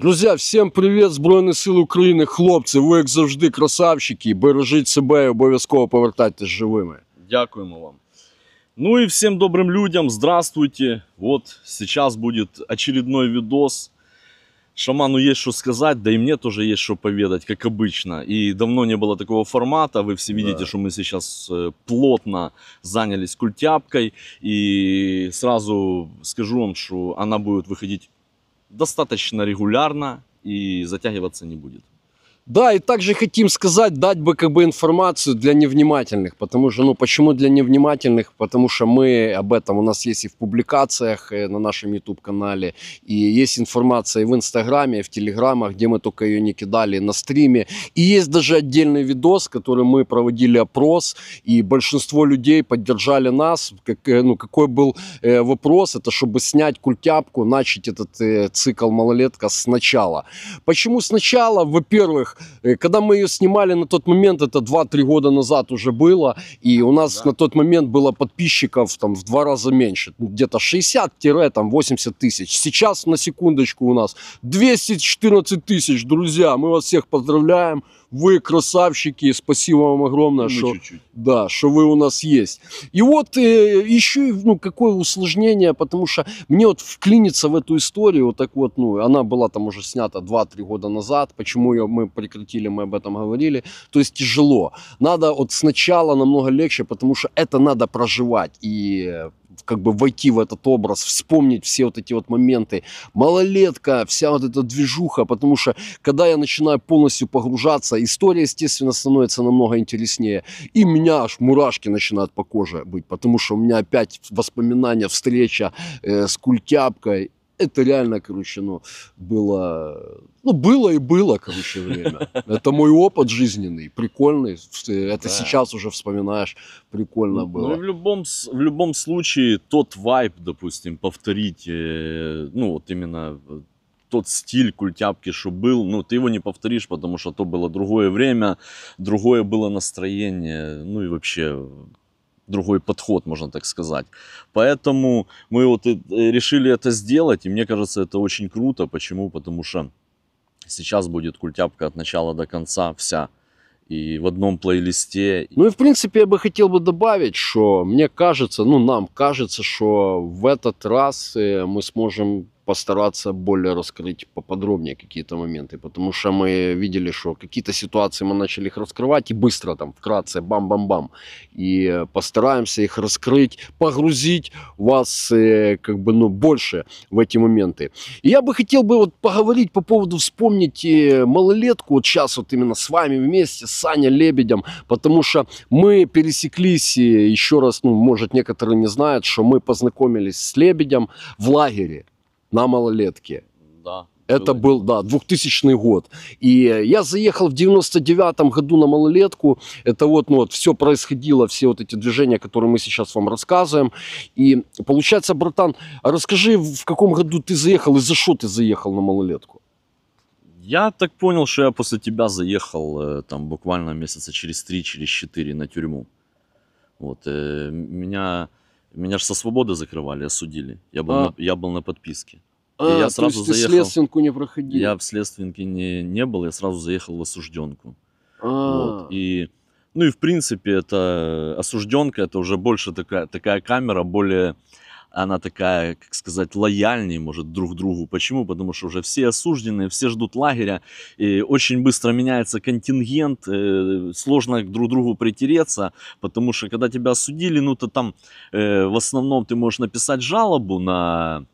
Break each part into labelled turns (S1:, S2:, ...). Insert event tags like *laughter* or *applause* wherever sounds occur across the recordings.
S1: Друзья, всем привет, Збройні сили України, хлопці! Ви як завжди, красавчики, бережіть себе і обов'язково повертайтесь живими.
S2: Дякуємо вам. Ну и всем добрым людям, здравствуйте. Вот сейчас будет очередной видос. Шаману есть что сказать, да и мне тоже есть что поведать, как обычно. И давно не было такого формата. Вы все видите, да. что мы сейчас э, плотно занялись культяпкой. И сразу скажу вам, что она будет выходить достаточно регулярно и затягиваться не будет.
S1: Да, и также хотим сказать, дать бы как бы информацию для невнимательных, потому что, ну, почему для невнимательных? Потому что мы об этом, у нас есть и в публикациях э, на нашем YouTube-канале, и есть информация и в Инстаграме, и в Телеграмах, где мы только ее не кидали, на стриме. И есть даже отдельный видос, который мы проводили опрос, и большинство людей поддержали нас. Как, э, ну, какой был э, вопрос, это чтобы снять культяпку, начать этот э, цикл «Малолетка» сначала. Почему сначала? Во-первых, когда мы ее снимали на тот момент, это 2-3 года назад уже было, и у нас да. на тот момент было подписчиков там в два раза меньше, ну, где-то 60-80 тысяч. Сейчас, на секундочку, у нас 214 тысяч, друзья, мы вас всех поздравляем, вы красавчики, спасибо вам огромное, ну, что, чуть -чуть. Да, что вы у нас есть. И вот э, еще ну, какое усложнение, потому что мне вот вклиниться в эту историю, вот так вот, ну, она была там уже снята 2-3 года назад, почему ее мы прекратили, мы об этом говорили, то есть тяжело. Надо вот сначала намного легче, потому что это надо проживать и э, как бы войти в этот образ, вспомнить все вот эти вот моменты. Малолетка, вся вот эта движуха, потому что когда я начинаю полностью погружаться, история, естественно, становится намного интереснее. И меня аж мурашки начинают по коже быть, потому что у меня опять воспоминания, встреча э, с культяпкой. Это реально, короче, ну, было ну, было и было, короче, время. *laughs* Это мой опыт жизненный, прикольный. Это да. сейчас уже вспоминаешь, прикольно ну, было. Ну, в
S2: любом, в любом случае, тот вайб, допустим, повторить, э, ну, вот именно э, тот стиль культяпки, что был, ну, ты его не повторишь, потому что то было другое время, другое было настроение, ну, и вообще э, другой подход, можно так сказать. Поэтому мы вот решили это сделать, и мне кажется, это очень круто. Почему? Потому что Сейчас будет культяпка от начала до конца вся. И в одном плейлисте. Ну и в принципе я бы хотел бы добавить, что мне кажется, ну нам
S1: кажется, что в этот раз э, мы сможем постараться более раскрыть поподробнее какие-то моменты, потому что мы видели, что какие-то ситуации мы начали их раскрывать и быстро там, вкратце, бам-бам-бам. И постараемся их раскрыть, погрузить вас э, как бы, ну, больше в эти моменты. И я бы хотел бы вот поговорить по поводу, вспомнить э, малолетку, вот сейчас вот именно с вами вместе, с Саня Лебедем, потому что мы пересеклись, э, еще раз, ну, может, некоторые не знают, что мы познакомились с Лебедем в лагере на малолетке. Да. Это был, да, 2000 год. И я заехал в 99 году на малолетку. Это вот, ну вот, все происходило, все вот эти движения, которые мы сейчас вам рассказываем. И получается, братан, расскажи, в каком году ты заехал и за что ты заехал на
S2: малолетку? Я так понял, что я после тебя заехал э, там буквально месяца через три, через четыре на тюрьму. Вот, э, меня меня же со свободы закрывали, осудили. Я был, а. на, я был на подписке. А, и я сразу есть заехал. Ты следственку не проходил? Я в следственке не, не был, я сразу заехал в осужденку.
S1: А. Вот,
S2: и, ну и в принципе, это э, осужденка, это уже больше такая, такая камера, более она такая, как сказать, лояльнее, может, друг другу. Почему? Потому что уже все осужденные, все ждут лагеря, и очень быстро меняется контингент, э, сложно друг другу притереться, потому что когда тебя осудили, ну, то там э, в основном ты можешь написать жалобу на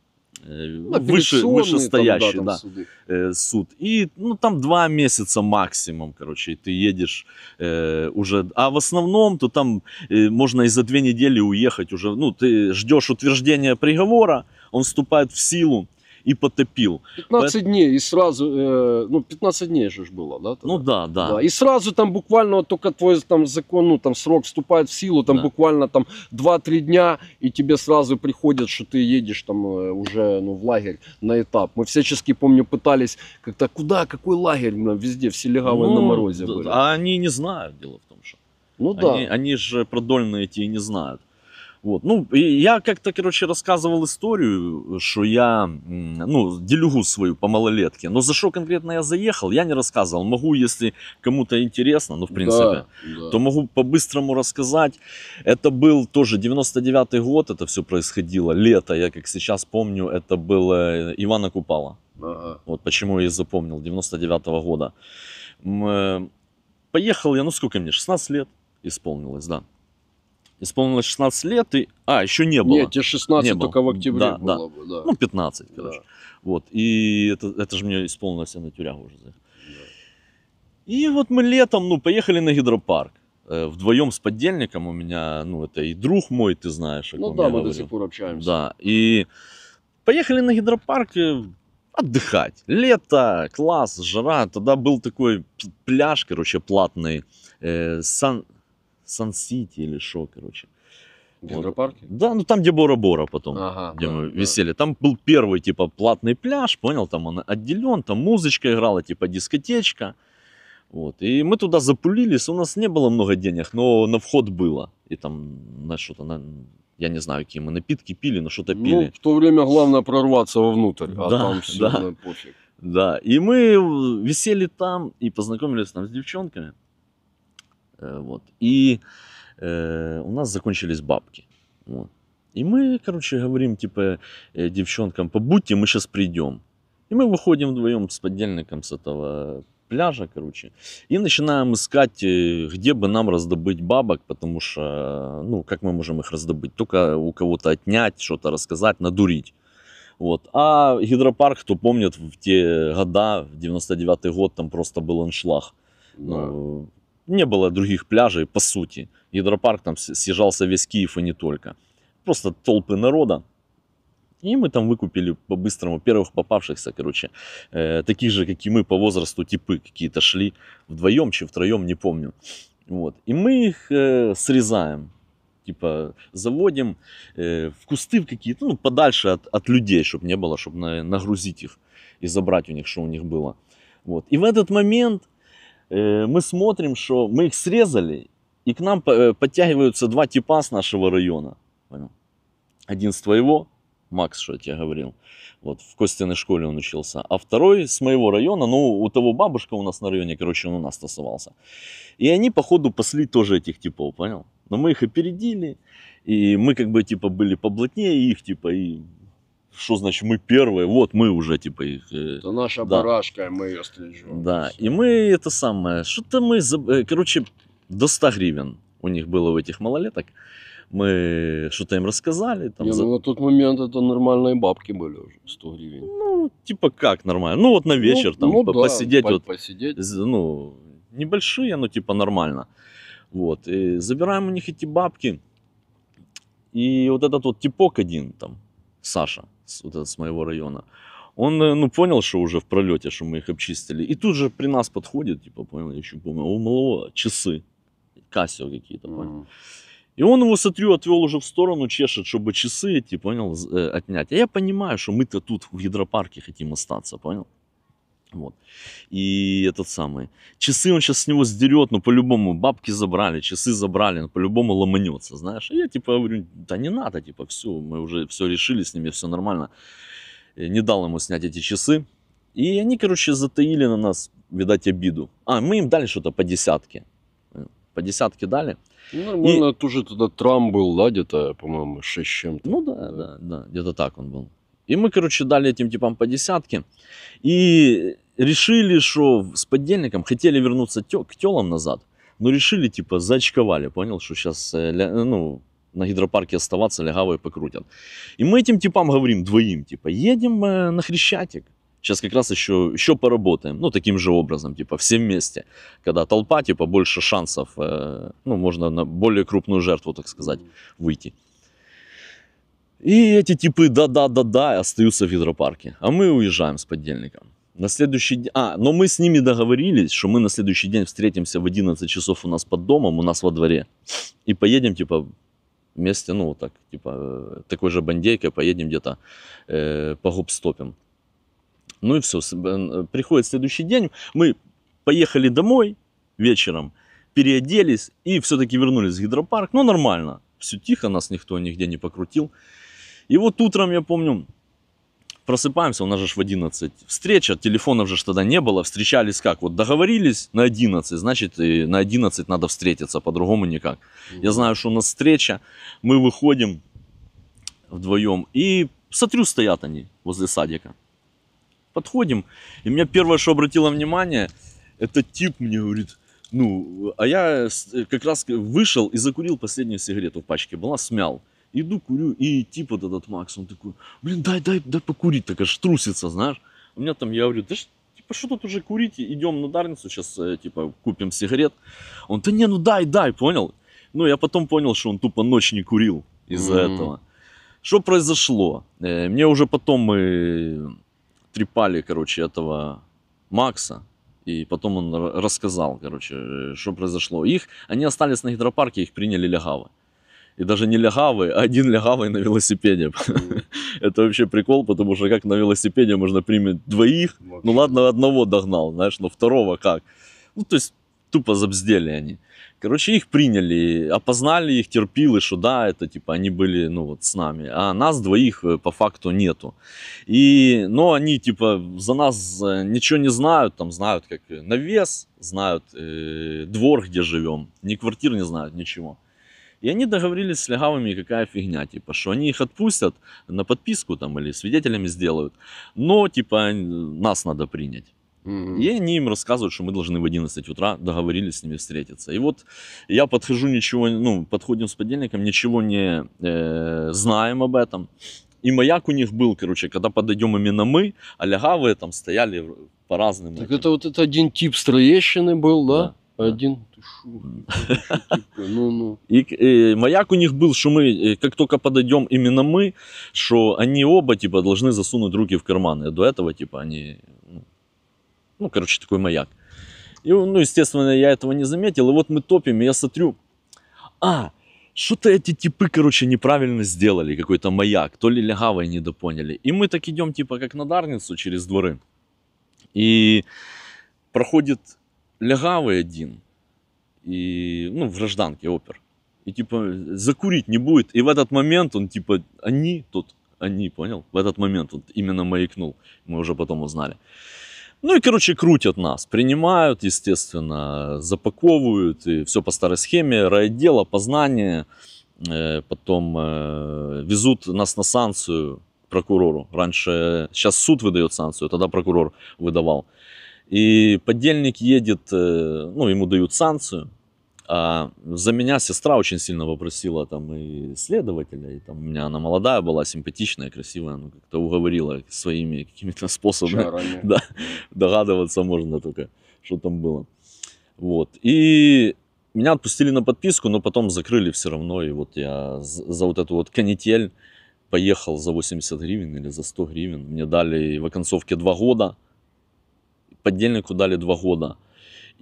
S2: Э, выше, вышестоящий там, да, там да, Э, суд. И ну, там два месяца максимум, короче, и ты едешь э, уже. А в основном, то там э, можно и за две недели уехать уже. Ну, ты ждешь утверждения приговора, он вступает в силу и потопил. 15 Поэтому... дней и сразу, э, ну 15 дней же было, да? Тогда? Ну да, да, да. И
S1: сразу там буквально вот только твой там закон, ну там срок вступает в силу, там да. буквально там 2-3 дня и тебе сразу приходят, что ты едешь там э, уже ну, в лагерь на этап. Мы всячески, помню, пытались как-то куда, какой лагерь, ну везде все легавые ну, на морозе да, были.
S2: А они не знают, дело в том, что. Ну они, да. Они же продольные эти и не знают. Вот, Ну, Я как-то короче, рассказывал историю, что я ну, делюгу свою по малолетке. Но за что конкретно я заехал, я не рассказывал. Могу, если кому-то интересно, ну, в принципе, да, да. то могу по-быстрому рассказать. Это был тоже 99-й год, это все происходило, лето, я как сейчас помню, это было э, Ивана Купала. Ага. Вот почему я и запомнил, 99-го года. Э, поехал я, ну сколько мне, 16 лет исполнилось, да исполнилось 16 лет, и... А, еще не было. Нет, тебе 16 не только в октябре да, было да. бы. Да. Ну, 15, короче. Да. Вот, и это, это же мне исполнилось, я на тюрягу уже И вот мы летом, ну, поехали на гидропарк. Э, Вдвоем с подельником у меня, ну, это и друг мой, ты знаешь. Ну да, мы говорю. до сих пор общаемся. Да, и поехали на гидропарк, э, отдыхать. Лето, класс, жара. Тогда был такой пляж, короче, платный. Э, Сан, Сан-Сити или Шо, короче. В Гидропарке? Вот. Да, ну там, где Бора-Бора потом, ага, где да, мы да. висели. Там был первый, типа, платный пляж, понял, там он отделен, там музычка играла, типа, дискотечка. Вот. И мы туда запулились, у нас не было много денег, но на вход было. И там на что-то, на, я не знаю, какие мы напитки пили, но что-то ну, пили. Ну, в то время главное прорваться вовнутрь, а да, там все да. пофиг. Да, и мы висели там и познакомились там с девчонками. Э, вот. И э, у нас закончились бабки. Вот. И мы, короче, говорим, типа, э, девчонкам, побудьте, мы сейчас придем. И мы выходим вдвоем с подельником с этого пляжа, короче, и начинаем искать, э, где бы нам раздобыть бабок, потому что, ну, как мы можем их раздобыть? Только у кого-то отнять, что-то рассказать, надурить. Вот. А гидропарк, кто помнит, в те года, в 99-й год, там просто был аншлаг. Да. Ну, не было других пляжей, по сути. Гидропарк там съезжался весь Киев и не только. Просто толпы народа. И мы там выкупили по-быстрому первых попавшихся, короче, э, таких же, как и мы, по возрасту типы какие-то шли. Вдвоем чи втроем, не помню. Вот. И мы их э, срезаем типа заводим э, в кусты какие-то, ну, подальше от, от людей, чтобы не было, чтобы на, нагрузить их и забрать у них, что у них было. Вот. И в этот момент Э, мы смотрим, что мы их срезали, и к нам э, подтягиваются два типа с нашего района. Понял? Один с твоего, Макс, что я тебе говорил, вот, в Костяной школе он учился, а второй с моего района, ну, у того бабушка у нас на районе, короче, он у нас тасовался, И они, походу, пасли тоже этих типов, понял? Но мы их опередили, и мы как бы, типа, были поблотнее их, типа, и что значит мы первые, вот мы уже типа их... Это наша да.
S1: барашка, мы ее стрижем.
S2: Да, и мы это самое, что-то мы, э, короче, до 100 гривен у них было у этих малолеток. Мы что-то им рассказали. Там, Не, за... ну, на тот момент это нормальные бабки были уже, 100 гривен. Ну, типа как нормально? Ну, вот на ну, вечер ну, там ну, по да, посидеть. вот, посидеть. Ну, небольшие, но типа нормально. Вот, и забираем у них эти бабки. И вот этот вот типок один там, Саша, вот этот, с моего района, он, э, ну, понял, что уже в пролете, что мы их обчистили. И тут же при нас подходит, типа, понял, я еще помню, у малого часы, Кассио какие-то, понял. Mm. И он его, смотрю, отвел уже в сторону, чешет, чтобы часы эти, понял, э, отнять. А я понимаю, что мы-то тут в гидропарке хотим остаться, понял. Вот. И этот самый. Часы он сейчас с него сдерет, но ну, по-любому бабки забрали, часы забрали, но ну, по-любому ломанется, знаешь. И а я типа говорю, да не надо, типа все, мы уже все решили с ними, все нормально. И э, не дал ему снять эти часы. И они, короче, затаили на нас, видать, обиду. А, мы им дали что-то по десятке. Э, по десятке дали. Ну, нормально, и... тоже тогда Трамп был, да, где-то, по-моему, 6 чем-то. Ну да, да, да, где-то так он был. И мы, короче, дали этим типам по десятке. И решили, что с поддельником хотели вернуться к телам назад, но решили, типа, зачковали, понял, что сейчас, э, э, ну, на гидропарке оставаться, лягавые покрутят. И мы этим типам говорим, двоим, типа, едем э, на Хрещатик. Сейчас как раз еще, еще поработаем, ну, таким же образом, типа, все вместе. Когда толпа, типа, больше шансов, ну, можно на более крупную жертву, так сказать, выйти. И эти типы да-да-да-да остаются в гидропарке, а мы уезжаем с поддельником. На следующий день... А, но мы с ними договорились, что мы на следующий день встретимся в 11 часов у нас под домом, у нас во дворе. И поедем, типа, вместе, ну, вот так, типа, э, такой же бандейкой поедем где-то, э, по стопим. Ну и все, э, э, приходит следующий день, мы поехали домой вечером, переоделись и все-таки вернулись в гидропарк. Ну, нормально, все тихо, нас никто нигде не покрутил. И вот утром, я помню, просыпаемся, у нас же в 11 встреча, телефонов же тогда не было, встречались как? Вот договорились на 11, значит и на 11 надо встретиться, по-другому никак. Mm-hmm. Я знаю, что у нас встреча, мы выходим вдвоем и смотрю, стоят они возле садика. Подходим, и меня первое, что обратило внимание, это тип мне говорит, ну, а я э, как раз вышел и закурил последнюю сигарету в пачке, была, смял. Иду курю, и тип вот этот Макс, он такой, блин, дай, дай, дай покурить, так аж трусится, знаешь. У меня там, я говорю, да что типа, что тут уже курить, идем на Дарницу, сейчас, э, типа, купим сигарет. Он, да не, ну дай, дай, понял? Ну, я потом понял, что он тупо ночь не курил из-за mm-hmm. этого. Что произошло? Э, мне уже потом мы трепали, короче, этого Макса, и потом он рассказал, короче, э, что произошло. Их, они остались на гидропарке, их приняли лягавы и даже не легавый, а один легавый на велосипеде. *laughs* Это вообще прикол, потому что как на велосипеде можно принять двоих, ну ладно, одного догнал, знаешь, но второго как? Ну, то есть тупо забздели они. Короче, их приняли, опознали их терпилы, что да, это типа они были, ну вот с нами, а нас двоих э, по факту нету. И, но ну, они типа за нас э, ничего не знают, там знают как э, навес, знают э, двор, где живем, ни квартир не знают, ничего. И они договорились с легавыми, какая фигня, типа, что они их отпустят на подписку там или свидетелями сделают, но, типа, нас надо принять. И они им рассказывают, что мы должны в 11 утра договорились с ними встретиться. И вот я подхожу, ничего, ну, подходим с подельником, ничего не э, знаем об этом. И маяк у них был, короче, когда подойдем именно мы, а лягавые там стояли по разным. Так этим. это вот это один тип строещины был, да? да. Один ты шо,
S1: *laughs* ну, ну.
S2: И, и маяк у них был, что мы, э, как только подойдем именно мы, что они оба, типа, должны засунуть руки в карманы. До этого, типа, они, ну, ну, короче, такой маяк. И, ну, естественно, я этого не заметил. И вот мы топим, и я смотрю, а, что-то эти типы, короче, неправильно сделали, какой-то маяк, то ли лягавой недопоняли. И мы так идем, типа, как на Дарницу через дворы. И проходит легавый один, и, ну, в гражданке опер. И типа закурить не будет. И в этот момент он типа, они тут, они, понял? В этот момент вот именно маякнул. Мы уже потом узнали. Ну и, короче, крутят нас, принимают, естественно, запаковывают, и все по старой схеме, райотдел, познание, э, потом э, везут нас на санкцию прокурору. Раньше, сейчас суд выдает санкцию, тогда прокурор выдавал. И подельник едет, э, ну, ему дают санкцию. А за меня сестра очень сильно попросила там и следователя, и там у меня она молодая была, симпатичная, красивая, ну как-то уговорила своими какими-то способами. *laughs* Да, догадываться можно только, что там было. Вот. И меня отпустили на подписку, но потом закрыли все равно. И вот я за вот эту вот канитель поехал за 80 гривен или за 100 гривен. Мне дали в оконцовке два года подельнику дали два года.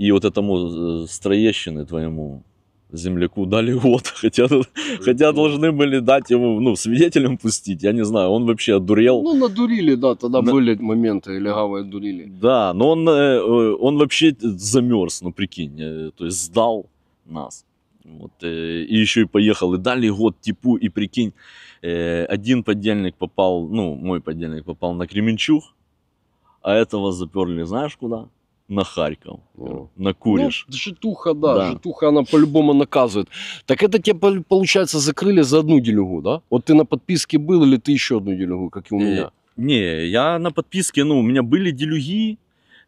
S2: И вот этому э, строещины твоему земляку дали год, *laughs* хотя, хотя должны были дать ему, ну, свидетелем пустить, я не знаю, он вообще одурел. Ну, надурили, да, тогда На... были моменты, легавые дурили. Да, но он, э, э, он вообще замерз, ну, прикинь, то есть сдал нас. Вот, и еще и поехал, и дали год типу, и прикинь, один подельник попал, ну, мой подельник попал на Кременчуг, а этого заперли знаешь куда? на Харьков, О. на Куриш.
S1: Ну, житуха, да, да, житуха, она по-любому наказывает. Так это тебе, получается, закрыли за одну делюгу, да? Вот ты на подписке был или ты еще одну делюгу, как и у э, меня?
S2: Не, я на подписке, ну, у меня были делюги,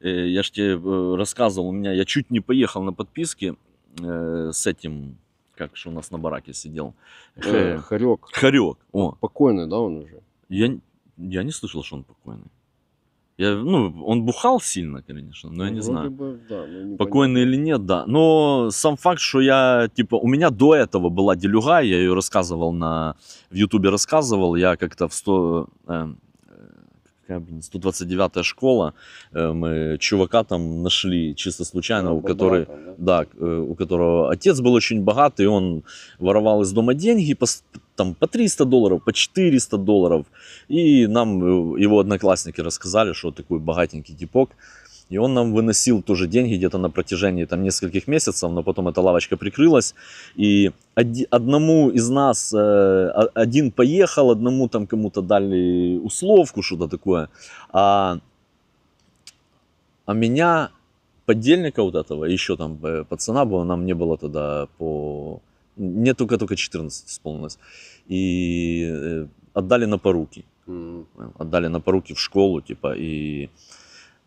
S2: э, я же тебе э, рассказывал, у меня, я чуть не поехал на подписке с этим, как же у нас на бараке сидел. Э, Харек. Харек, о. Покойный, да, он уже? Я, я не слышал, что он покойный. Я, ну, он бухал сильно, конечно, но я не ну, знаю, бы, да, ну, не покойный понятно. или нет, да. Но сам факт, что я, типа, у меня до этого была делюга, я ее рассказывал на, в Ютубе рассказывал, я как-то в сто э, 129-я школа. Э, мы чувака там нашли чисто случайно, у, который, там, да? Да, э, у которого отец был очень богат, и он воровал из дома деньги по, там, по 300 долларов, по 400 долларов. И нам его одноклассники рассказали, что такой богатенький типок. И он нам выносил тоже деньги где-то на протяжении там нескольких месяцев, но потом эта лавочка прикрылась. И одному из нас, э, один поехал, одному там кому-то дали условку, что-то такое. А, а меня, подельника вот этого, еще там э, пацана было, нам не было тогда по... Мне только-только 14 исполнилось. И э, отдали на поруки. Mm. Отдали на поруки в школу, типа, и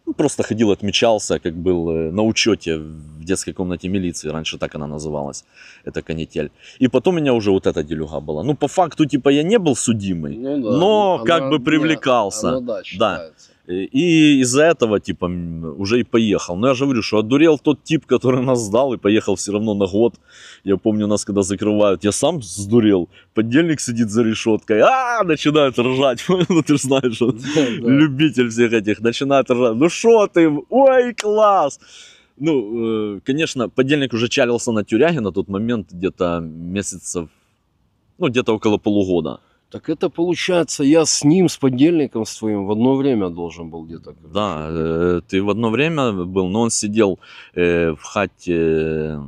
S2: ну, просто ходил, отмечался, как был э, на учете в детской комнате милиции, раньше так она называлась, эта канитель. И потом у меня уже вот эта делюга была. Ну, по факту, типа, я не был судимый, ну, да. но ну, она, как бы привлекался. Нет, да, считается. И из-за этого, типа, уже и поехал. Но я же говорю, что одурел тот тип, который нас сдал и поехал все равно на год. Я помню, нас когда закрывают, я сам сдурел. Подельник сидит за решеткой, а начинают ржать. *laughs* Ну, ты знаешь, он любитель всех этих. Начинают ржать. Ну, что ты? Ой, класс! Ну, э, конечно, подельник уже чалился на тюряге на тот момент где-то месяцев, ну, где-то около полугода. Так
S1: это получается, я с ним, с подельником своим в одно время должен был где-то.
S2: Да, э, ты в одно время был, но он сидел э, в хате, э,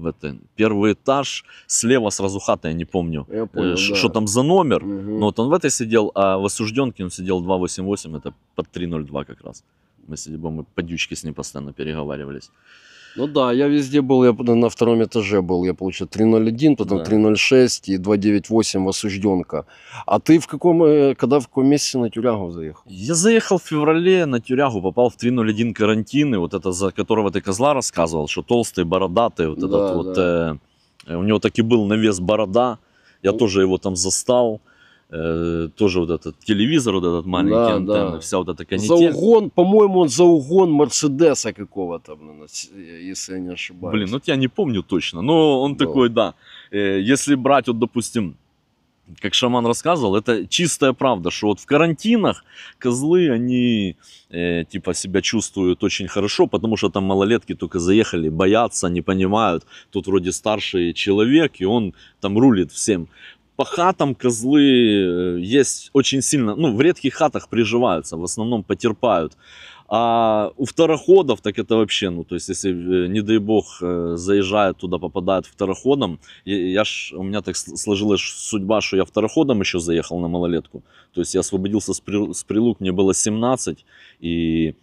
S2: в это, первый этаж, слева сразу хата, я не помню, я э, да. что там за номер. Угу. Но вот он в этой сидел, а в осужденке он сидел 288, это под 302 как раз. Мы, сидели, мы подючки с ним постоянно переговаривались.
S1: Ну да, я везде был, я на втором этаже был, я получил 3.01, потом да. 3.06 и 2.98 осужденка. А ты в каком, э, когда, в каком месяце на тюрягу заехал?
S2: Я заехал в феврале на тюрягу, попал в 3.01 карантин, и вот это, за которого ты козла рассказывал, что толстый, бородатый, вот да, этот да. вот, э, у него таки был навес борода, я ну... тоже его там застал. Э, тоже вот этот телевизор, вот этот маленький да, антенна, да. вся вот эта канитель.
S1: угон по-моему, он за угон Мерседеса какого-то, если я не ошибаюсь. Блин,
S2: ну я не помню точно, но он да. такой, да. Э, если брать, вот, допустим, как шаман рассказывал, это чистая правда, что вот в карантинах козлы, они э, типа себя чувствуют очень хорошо, потому что там малолетки только заехали, боятся, не понимают. Тут вроде старший человек, и он там рулит всем по хатам козлы э, есть очень сильно, ну, в редких хатах приживаются, в основном потерпают. А у второходов, так это вообще, ну, то есть, если, э, не дай бог, э, заезжает туда, попадает второходом, я, я ж, у меня так сложилась судьба, что я второходом еще заехал на малолетку, то есть, я освободился с, при, с прилук, мне было 17, и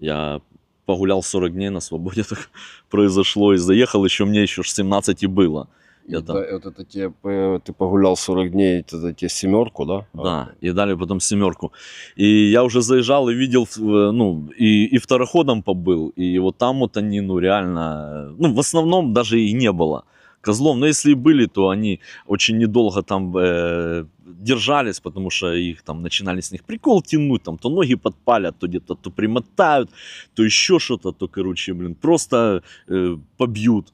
S2: я погулял 40 дней на свободе, *laughs* так произошло, и заехал, еще мне еще 17 и было.
S1: Это... Да, вот это тебе,
S2: ты погулял 40 дней, это тебе семерку, да? А, да, и дали потом семерку. И я уже заезжал и видел, ну, и, и второходом побыл, и вот там вот они, ну, реально, ну, в основном даже и не было козлов. Но если и были, то они очень недолго там э, держались, потому что их там начинали с них прикол тянуть, там то ноги подпалят, то где-то то примотают, то еще что-то, то, короче, блин, просто э, побьют.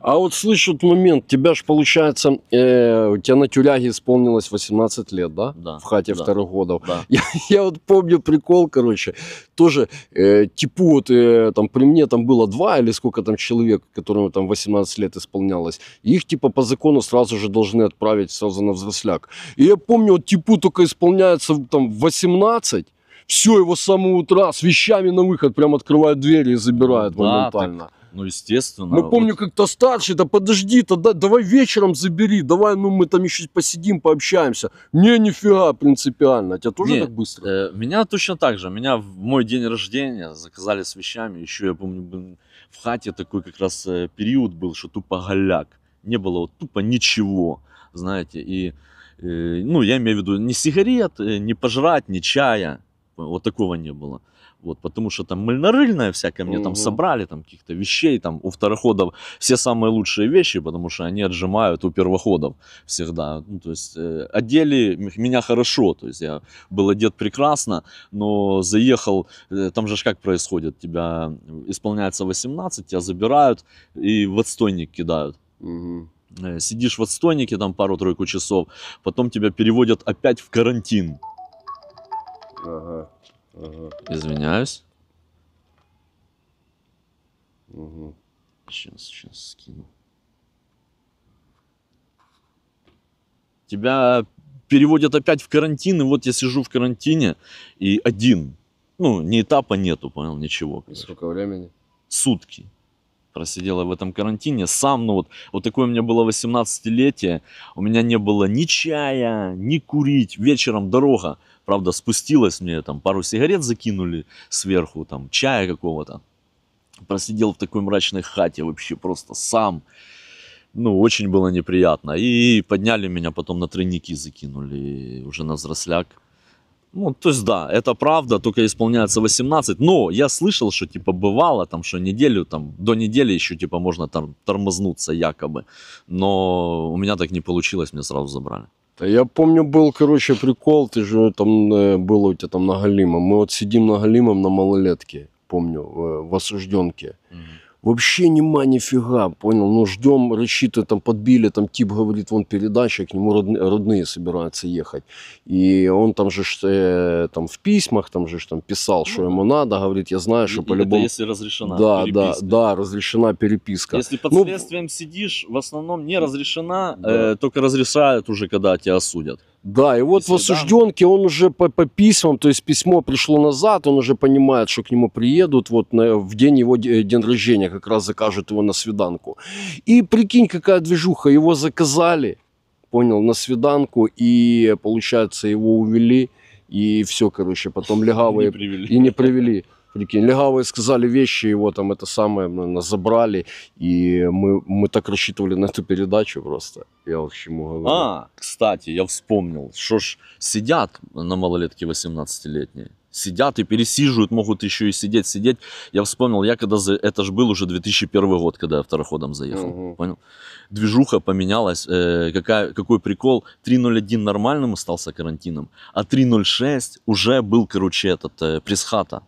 S1: А вот слышу вот момент, тебя ж получается, э, у тебя на тюляге исполнилось 18 лет, да? Да. В хате да, вторых годов. Да. Я, *laughs* я вот помню прикол, короче, тоже, э, типу вот э, там при мне там было два или сколько там человек, которому там 18 лет исполнялось, их типа по закону сразу же должны отправить сразу на взросляк. И я помню, вот типу только исполняется там 18, все, его с самого утра с вещами на выход прям открывают двери и забирают да, моментально.
S2: Так ну, естественно. Мы помню,
S1: вот. как-то старший, да подожди, да давай вечером забери, давай, ну, мы там еще посидим, пообщаемся. Не, нифига,
S2: принципиально. А тебя тоже не, так быстро? Э, меня точно так же. Меня в мой день рождения заказали с вещами. Еще, я помню, в хате такой как раз э, период был, что тупо голяк. Не было вот тупо ничего, знаете. И, э, ну, я имею в виду, ни сигарет, э, ни пожрать, ни чая. Вот такого не было вот, потому что там мыльнорыльное всякое мне там собрали, там каких-то вещей, там у второходов все самые лучшие вещи, потому что они отжимают у первоходов всегда, ну, то есть э, одели меня хорошо, то есть я был одет прекрасно, но заехал, э, там же как происходит, тебя э, исполняется 18, тебя забирают и в отстойник кидают. Э, сидишь в отстойнике там пару-тройку часов, потом тебя переводят опять в карантин.
S1: Ага. Извиняюсь.
S2: Сейчас, сейчас скину. Тебя переводят опять в карантин, и вот я сижу в карантине, и один. Ну, ни этапа нету, понял, ничего. И сколько времени? Сутки просидела в этом карантине. Сам, ну вот, вот такое у меня было 18-летие. У меня не было ни чая, ни курить. Вечером дорога. Правда, спустилось мне, там, пару сигарет закинули сверху, там, чая какого-то. Просидел в такой мрачной хате вообще просто сам. Ну, очень было неприятно. И подняли меня потом на тройники, закинули уже на взросляк. Ну, то есть, да, это правда, только исполняется 18. Но я слышал, что, типа, бывало, там, что неделю, там, до недели еще, типа, можно там тормознуться якобы. Но у меня так не получилось, меня сразу забрали.
S1: Я помню, был, короче, прикол, ты же там э, было у тебя там на Галимом. Мы вот сидим на Галимом на малолетке, помню, э, в осужденке. Угу. Вообще нема нифига, понял? Ну, ждем, рассчиты там подбили, там тип говорит, вон передача, к нему родные, родные собираются ехать. И он там же э, там в письмах там же там писал, что ему ну, надо, говорит, я знаю, что по-любому... если разрешена да, переписка. Да, да, разрешена переписка. Если под ну,
S2: следствием сидишь, в основном не разрешена, да. э, только разрешают уже, когда тебя осудят.
S1: Да, и вот Если в осужденке да, он уже по, по письмам, то есть письмо пришло назад, он уже понимает, что к нему приедут вот на, в день его день рождения, как раз закажут его на свиданку. И прикинь, какая движуха, его заказали, понял, на свиданку, и, получается, его увели, и все, короче, потом легавые *laughs* и не привели. И не привели такие легавые сказали вещи, его там это самое ну, нас забрали, и мы, мы
S2: так рассчитывали на эту передачу просто. Я вот к чему говорю. А, кстати, я вспомнил, что ж сидят на малолетке 18-летние сидят и пересиживают, могут еще и сидеть, сидеть. Я вспомнил, я когда, за... это же был уже 2001 год, когда я второходом заехал, угу. понял? Движуха поменялась, э, какая, какой прикол, 3.01 нормальным остался карантином, а 3.06 уже был, короче, этот, э, пресс-хата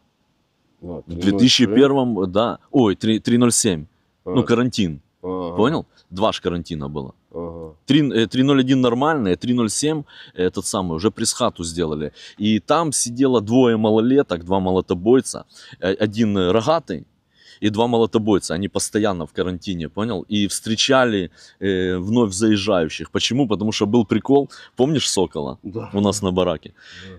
S1: а, в 2001,
S2: да. Ой, 3, 307. А. Ну, карантин. Ага. Понял? Два ж карантина было. Ага. 3, 301 нормальные, 307 этот самый, уже пресс-хату сделали. И там сидело двое малолеток, два молотобойца. Э, один э, рогатый, и два молотобойца, они постоянно в карантине, понял? И встречали э, вновь заезжающих. Почему? Потому что был прикол, помнишь Сокола да. у нас на бараке?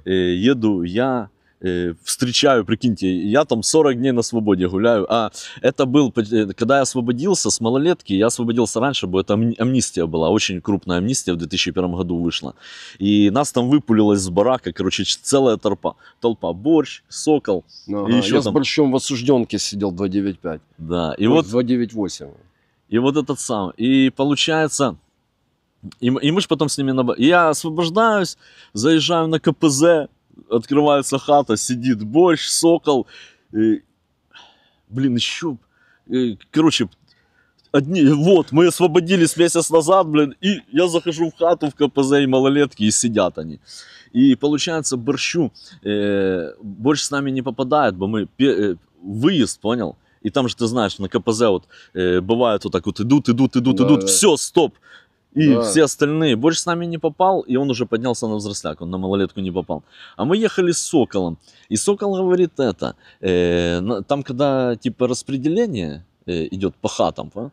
S2: Да. Э, еду я, Э, встречаю, прикиньте, я там 40 дней на свободе гуляю, а это был, э, когда я освободился с малолетки, я освободился раньше, бо это амнистия была, очень крупная амнистия в 2001 году вышла, и нас там выпулилось из барака, короче, целая толпа, толпа, борщ, сокол, ага, и еще я там... с
S1: большим в осужденке сидел 295, да, и ну, вот 298,
S2: и вот этот сам, и получается... И, и мы же потом с ними... На... Я освобождаюсь, заезжаю на КПЗ, открывается хата, сидит борщ, сокол. И, блин, еще... И, короче, одни... Вот, мы освободились месяц назад, блин, и я захожу в хату в КПЗ и малолетки, и сидят они. И получается, борщу... Э, борщ с нами не попадает, бо мы... Э, выезд, понял? И там же, ты знаешь, на КПЗ вот э, бывает вот так вот идут, идут, идут, да, идут, да. все, стоп, и да. все остальные. Больше с нами не попал, и он уже поднялся на взросляк, он на малолетку не попал. А мы ехали с Соколом. И Сокол говорит это. Э, там, когда типа распределение э, идет по хатам, а?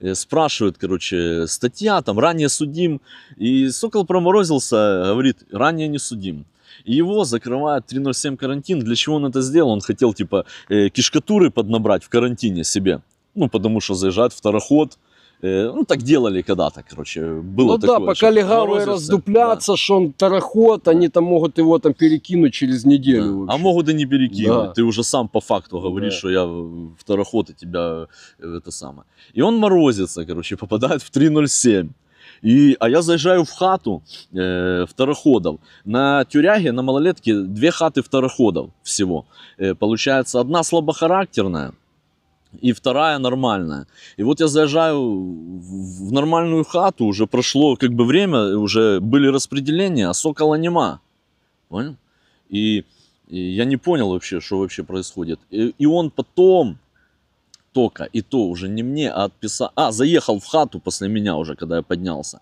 S2: э, спрашивают, короче, статья, там, ранее судим. И Сокол проморозился, говорит, ранее не судим. И его закрывают 307 карантин. Для чего он это сделал? Он хотел, типа, э, кишкатуры поднабрать в карантине себе. Ну, потому что заезжает в второход, Э, ну, так делали когда-то, короче, было ну, такое. Ну да, пока легавые
S1: раздуплятся, да. что он тараход, они там могут его там перекинуть через неделю.
S2: Да. А могут и не перекинуть. Да. Ты уже сам по факту говоришь, да. что я в тараход и тебя э, это самое. И он морозится, короче, попадает в 3.07. И, а я заезжаю в хату э, второходов. На тюряге, на малолетке две хаты второходов всего. Э, получается, одна слабохарактерная, и вторая нормальная. И вот я заезжаю в нормальную хату, уже прошло как бы время, уже были распределения, а сокола нема. Понял? И, и я не понял вообще, что вообще происходит. И, и он потом только, и то уже не мне, а отписал. А, заехал в хату после меня уже, когда я поднялся.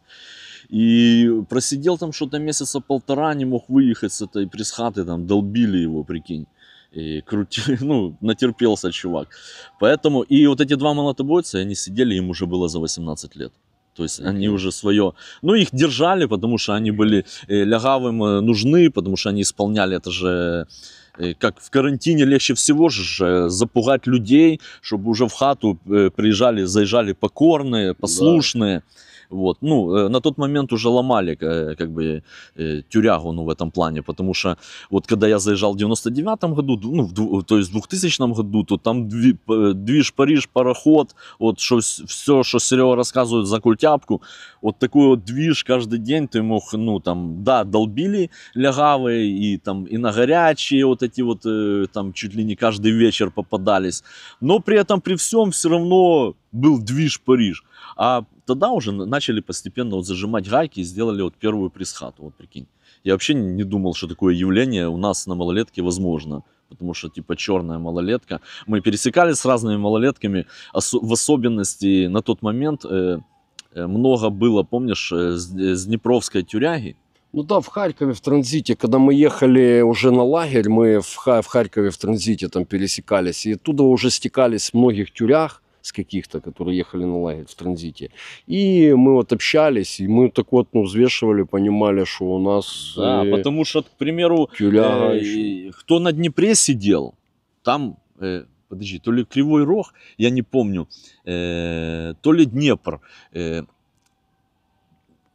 S2: И просидел там что-то месяца полтора, не мог выехать с этой пресс-хаты, там долбили его, прикинь и крутил, *laughs* ну, натерпелся чувак. Поэтому, и вот эти два молотобойца, они сидели, им уже было за 18 лет. То есть mm-hmm. они уже свое, ну их держали, потому что они были э, лягавым э, нужны, потому что они исполняли это же, э, как в карантине легче всего же э, запугать людей, чтобы уже в хату э, приезжали, заезжали покорные, послушные. Да. Вот. Ну, э, на тот момент уже ломали э, как бы э, тюрягу ну, в этом плане, потому что вот когда я заезжал в 99-м году, ну, в, то есть в 2000 году, то там движ, движ Париж, пароход, вот что, все, что Серега рассказывает за культяпку, вот такой вот движ каждый день ты мог, ну, там, да, долбили лягавые и там и на горячие вот эти вот там чуть ли не каждый вечер попадались, но при этом при всем все равно был движ Париж. А тогда уже начали постепенно вот зажимать гайки и сделали вот первую пресс-хату, вот прикинь. Я вообще не думал, что такое явление у нас на малолетке возможно потому что типа черная малолетка. Мы пересекались с разными малолетками, в особенности на тот момент э, э, много было, помнишь, э, с, Днепровской тюряги. Ну
S1: да, в Харькове в транзите, когда мы ехали уже на лагерь, мы в, в Харькове в транзите там пересекались, и оттуда уже стекались в многих тюрях, с каких-то, которые ехали на лагерь в транзите. И мы вот общались, и мы так вот ну, взвешивали, понимали, что у нас... Да, э... потому
S2: что, к примеру, э, э, кто на Днепре сидел, там... Э, подожди, то ли Кривой Рог, я не помню, э, то ли Днепр. Э,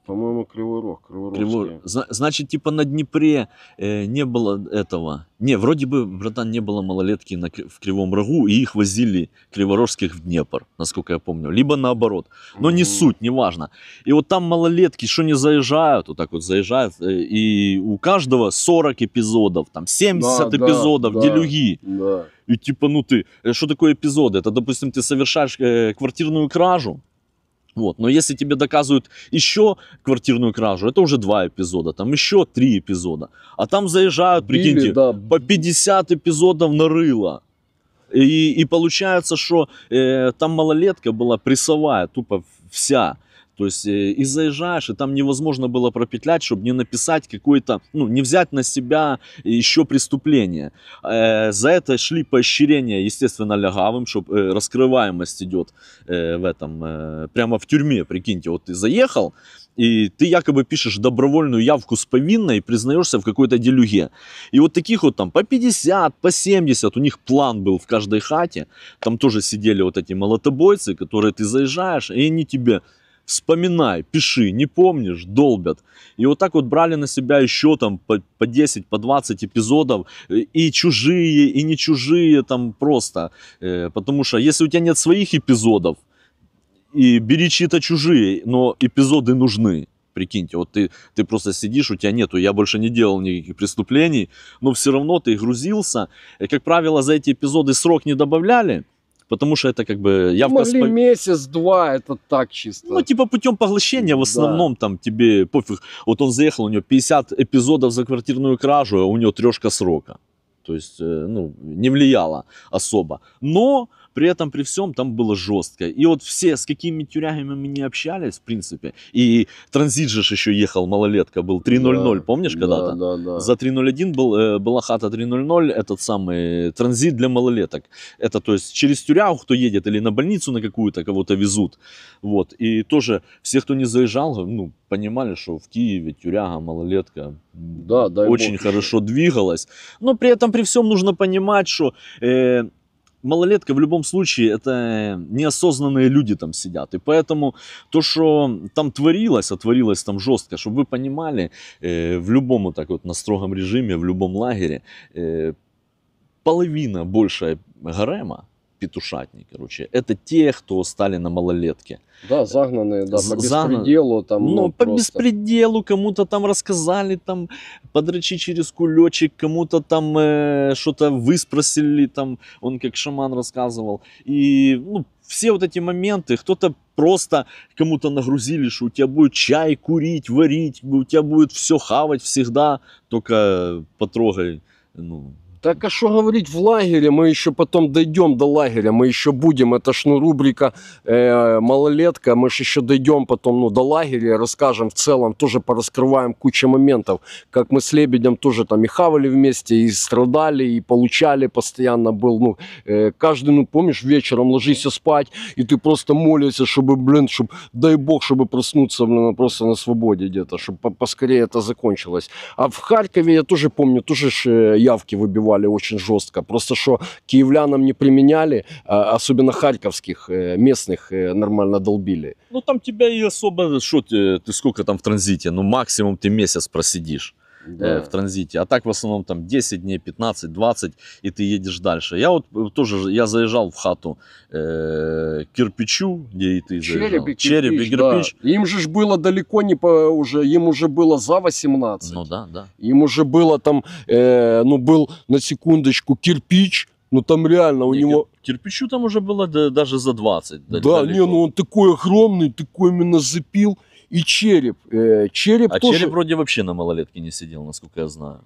S2: по-моему, Кривой Рог. Криворог. Значит, типа на Днепре э, не было этого. Не, вроде бы, братан, не было малолетки на, в Кривом Рогу, и их возили криворожских в Днепр, насколько я помню. Либо наоборот. Но mm не суть, не важно. И вот там малолетки, что не заезжают, вот так вот заезжают, э, и у каждого 40 эпизодов, там 70 да, эпизодов, да, делюги. Да. И типа, ну ты, э, что такое эпизоды? Это, допустим, ты совершаешь э, квартирную кражу, вот. Но если тебе доказывают еще квартирную кражу, это уже два эпизода, там еще три эпизода. А там заезжают, Били, прикиньте, да. по 50 эпизодов нарыло. И, и получается, что э, там малолетка была прессовая, тупо вся. То есть э, и заезжаешь, и там невозможно было пропетлять, чтобы не написать какой-то, ну, не взять на себя еще преступление. Э, за это шли поощрения, естественно, лягавым, чтобы э, раскрываемость идет в этом, прямо в тюрьме, прикиньте, вот ты заехал, и ты якобы пишешь добровольную явку с повинной и признаешься в какой-то делюге. И вот таких вот там по 50, по 70, у них план был в каждой хате. Там тоже сидели вот эти молотобойцы, которые ты заезжаешь, и они тебе вспоминай, пиши, не помнишь, долбят. И вот так вот брали на себя еще там по, по 10, по 20 эпизодов, э, и чужие, и не чужие, там просто. Э, потому что если у тебя нет своих эпизодов, и бери чьи-то чужие, но эпизоды нужны. Прикиньте, вот ты, ты просто сидишь, у тебя нету, я больше не делал никаких преступлений, но все равно ты грузился. И, э, как правило, за эти эпизоды срок не добавляли, потому что это как бы явка... Могли спо... месяц-два, это так чисто. Ну, типа путем поглощения в основном да. там тебе пофиг. Вот он заехал, у него 50 эпизодов за квартирную кражу, а у него трешка срока. То есть, э, ну, не влияло особо. Но при этом, при всем, там было жестко. И вот все, с какими тюрягами мы не общались, в принципе, и транзит же еще ехал, малолетка был, 3.00, да, помнишь когда-то? Да, да, да. За 3.01 был, э, была хата 3.00, этот самый транзит для малолеток. Это, то есть, через тюрягу, кто едет, или на больницу на какую-то кого-то везут. Вот. И тоже все, кто не заезжал, ну, понимали, что в Киеве тюряга, малолетка да, очень бог. хорошо двигалась. Но при этом, при всем нужно понимать, что э, малолетка в любом случае это неосознанные люди там сидят. И поэтому то, что там творилось, а творилось там жестко, чтобы вы понимали, э, в любом вот так вот на строгом режиме, в любом лагере, э, половина большая гарема, петушатни, короче. Это те, кто стали на малолетке. Да, загнанные, да, по Загна... беспределу там. Ну, ну по просто... беспределу кому-то там рассказали, там, подрачи через кулечек, кому-то там э, что-то выспросили, там, он как шаман рассказывал. И, ну, все вот эти моменты, кто-то просто кому-то нагрузили, что у тебя будет чай курить, варить, у тебя будет все хавать всегда, только потрогай, ну, так а что говорить в лагере, мы еще
S1: потом дойдем до лагеря, мы еще будем, это ж ну рубрика э, «Малолетка», мы же еще дойдем потом ну, до лагеря, расскажем в целом, тоже пораскрываем кучу моментов, как мы с Лебедем тоже там и хавали вместе, и страдали, и получали постоянно, был, ну, э, каждый, ну помнишь, вечером ложись спать, и ты просто молишься, чтобы, блин, чтобы, дай бог, чтобы проснуться, блин, ну, просто на свободе где-то, чтобы поскорее это закончилось. А в Харькове, я тоже помню, тоже ж э, явки выбивал штрафовали очень жестко. Просто что киевлянам не применяли, а, особенно харьковских э, местных э, нормально долбили.
S2: Ну там тебя и особо, что ты, ты сколько там в транзите, ну максимум ты месяц просидишь. Э, да. э, в транзите. А так в основном там 10 дней, 15, 20, и ты едешь дальше. Я вот э, тоже, я заезжал в хату э, кирпичу, где и ты заезжал. Череп и кирпич. и кирпич.
S1: Да. Им же ж было далеко не по, уже, им уже было за 18. Ну да, да. Им уже было там, э, ну был на секундочку кирпич, ну там реально
S2: у не, него... Кирпичу там уже было да, даже за 20. Да, далеко. не, ну
S1: он такой огромный, такой именно запил. И череп. Э, череп а тоже... череп
S2: вроде вообще на малолетке не сидел, насколько я знаю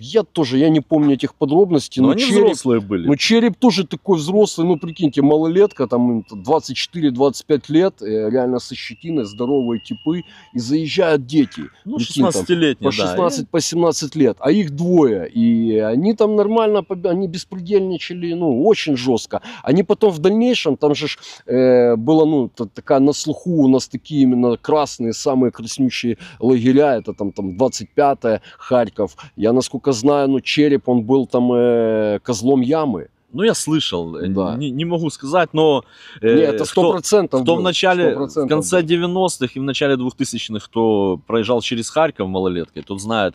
S1: я тоже, я не помню этих подробностей. Но, но они череп, взрослые были. Но череп тоже такой взрослый, ну прикиньте, малолетка, там 24-25 лет, э, реально со щетиной, здоровые типы, и заезжают дети. Ну, 16-летние, По 16, по 17 лет, а их двое, и они там нормально, они беспредельничали, ну, очень жестко. Они потом в дальнейшем, там же ж, э, было, ну, такая на слуху у нас такие именно красные, самые краснющие лагеря, это там, там 25-е, Харьков, я насколько насколько знаю, ну, череп, он был там э, козлом ямы.
S2: Ну, я слышал, э, да. не, не могу сказать, но... Э, Нет, это 100% кто, процентов Кто в начале, в конце 90-х и в начале 2000-х, кто проезжал через Харьков малолеткой, тот знает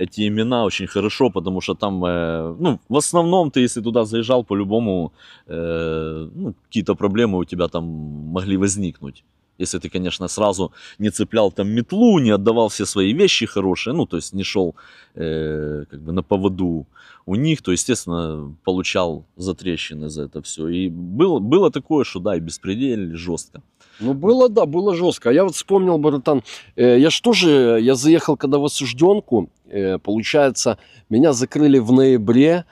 S2: эти имена очень хорошо, потому что там, э, ну, в основном ты, если туда заезжал, по-любому э, ну, какие-то проблемы у тебя там могли возникнуть. Если ты, конечно, сразу не цеплял там метлу, не отдавал все свои вещи хорошие, ну, то есть не шел э, как бы на поводу у них, то, естественно, получал затрещины за это все. И было, было такое, что да, и беспредель жестко. Ну, было, да, было жестко. А я вот вспомнил, братан, э, я же тоже, я заехал когда в осужденку,
S1: э, получается, меня закрыли в ноябре,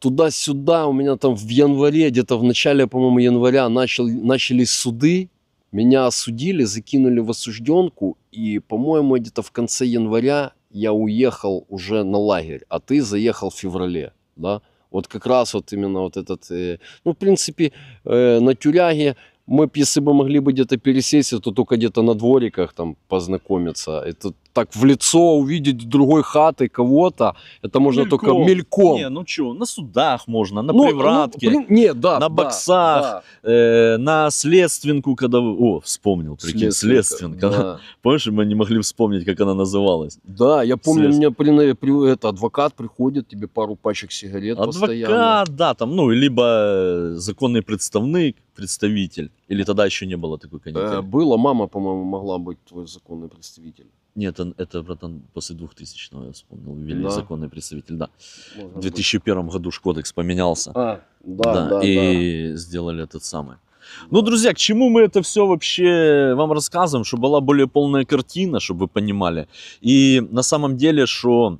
S1: туда-сюда, у меня там в январе, где-то в начале, по-моему, января начал, начались суды, меня осудили, закинули в осужденку, и, по-моему, где-то в конце января я уехал уже на лагерь, а ты заехал в феврале, да? Вот как раз вот именно вот этот, э, ну, в принципе, э, на тюряге мы, если бы могли бы где-то пересесть, а то только где-то на двориках там познакомиться. Это так в лицо увидеть другой
S2: хаты кого-то, это можно мельком. только мельком. Не, ну что, на судах можно, на ну, ну привратке, ну, блин, не, да, на боксах, да, Э, на следственку, когда вы... О, вспомнил, прикинь, следственка. следственка. Да. *laughs* Помнишь, мы не могли вспомнить, как она называлась? Да, я помню,
S1: Следств... у меня, э, при... это, адвокат приходит, тебе пару пачек сигарет адвокат, постоянно.
S2: Адвокат, да, там, ну, либо э, законный представник, представитель, или тогда еще не было такой каникулы? Э,
S1: было, мама, по-моему, могла быть твой законный представитель.
S2: Нет, это, братан, после 2000-го я вспомнил, ввели да. законный представитель, да. Можно в 2001 быть. году шкодекс поменялся. А, да, да, да И да. сделали этот самый. Ну, друзья, к чему мы это все вообще вам рассказываем, чтобы была более полная картина, чтобы вы понимали. И на самом деле, что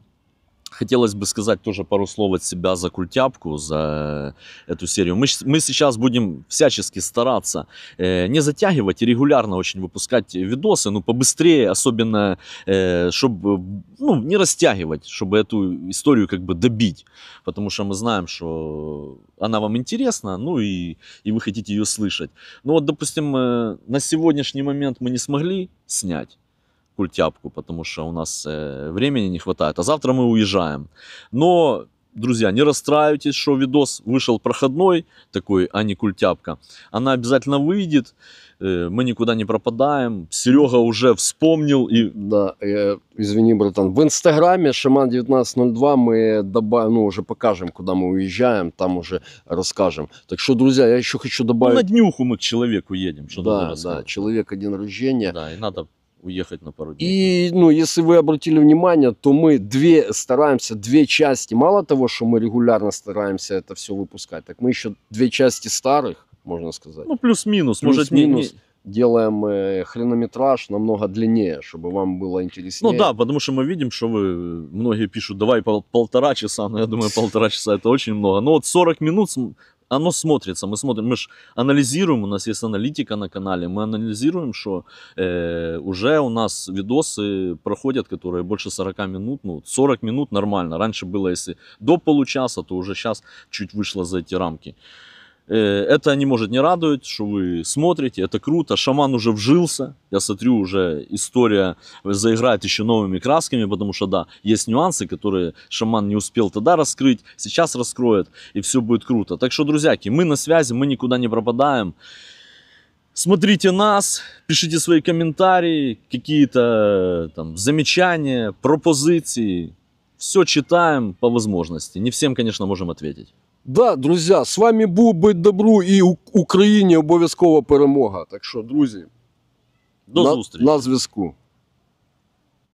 S2: Хотелось бы сказать тоже пару слов от себя за культяпку, за эту серию. Мы, мы сейчас будем всячески стараться э, не затягивать и регулярно очень выпускать видосы, ну побыстрее, особенно, э, чтобы ну, не растягивать, чтобы эту историю как бы добить. Потому что мы знаем, что она вам интересна, ну и, и вы хотите ее слышать. Ну вот, допустим, э, на сегодняшний момент мы не смогли снять культяпку, потому что у нас э, времени не хватает. А завтра мы уезжаем. Но друзья, не расстраивайтесь, что видос вышел проходной, такой, а не культяпка. Она обязательно выйдет, э, мы никуда не пропадаем. Серега уже вспомнил и... Да, э, извини, братан. В инстаграме
S1: Шаман 1902 мы добавим, ну, уже покажем, куда мы уезжаем, там уже
S2: расскажем. Так что, друзья, я еще хочу добавить... Ну, на днюху мы к человеку едем. Что да, да, человек один рождения. Да, и надо уехать на пару
S1: дней. И, ну, если вы обратили внимание, то мы две, стараемся две части. Мало того, что мы регулярно стараемся это все выпускать, так мы еще две части старых, можно сказать. Ну,
S2: плюс-минус. Плюс может, минус. Не, не...
S1: Делаем э, хронометраж намного длиннее, чтобы вам было интереснее. Ну да,
S2: потому что мы видим, что вы многие пишут, давай пол, полтора часа, но я думаю, полтора часа это очень много. Но ну вот 40 минут оно смотрится. Мы смотрим, мы же анализируем, у нас есть аналитика на канале, мы анализируем, что э, уже у нас видосы проходят, которые больше 40 минут, ну 40 минут нормально. Раньше было, если до получаса, то уже сейчас чуть вышло за эти рамки. Э, это не может не радовать, что вы смотрите, это круто. Шаман уже вжился. Я смотрю, уже история заиграет еще новыми красками, потому что, да, есть нюансы, которые шаман не успел тогда раскрыть, сейчас раскроет, и все будет круто. Так что, друзьяки, мы на связи, мы никуда не пропадаем. Смотрите нас, пишите свои комментарии, какие-то э, там замечания, пропозиции. Все читаем по возможности. Не всем, конечно, можем ответить. Да, друзья, с вами був Будь добру і Україні обов'язкова перемога. Так что, друзья,
S1: до на, зустрічі на звездку.